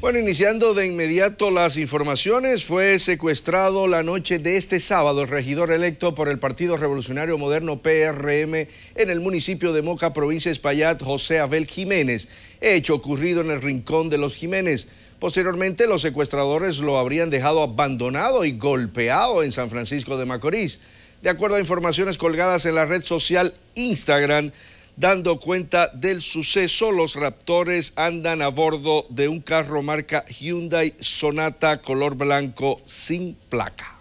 Bueno, iniciando de inmediato las informaciones, fue secuestrado la noche de este sábado el regidor electo por el Partido Revolucionario Moderno PRM en el municipio de Moca, provincia de Espaillat, José Abel Jiménez, hecho ocurrido en el Rincón de los Jiménez. Posteriormente, los secuestradores lo habrían dejado abandonado y golpeado en San Francisco de Macorís. De acuerdo a informaciones colgadas en la red social Instagram, Dando cuenta del suceso, los raptores andan a bordo de un carro marca Hyundai Sonata color blanco sin placa.